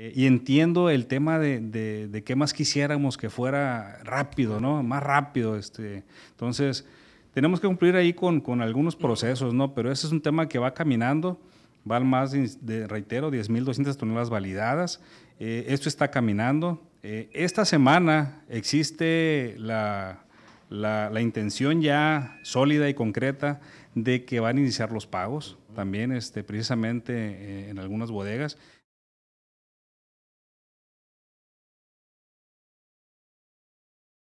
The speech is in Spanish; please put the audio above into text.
Eh, y entiendo el tema de, qué más quisiéramos que fuera rápido, ¿no? Más rápido. Este. Entonces, tenemos que cumplir ahí con, con algunos procesos, ¿no? Pero ese es un tema que va caminando. Van más, de, reitero, 10.200 toneladas validadas. Eh, esto está caminando. Eh, esta semana existe la, intención ya sólida y concreta de que van a iniciar los pagos también, este, precisamente en algunas bodegas.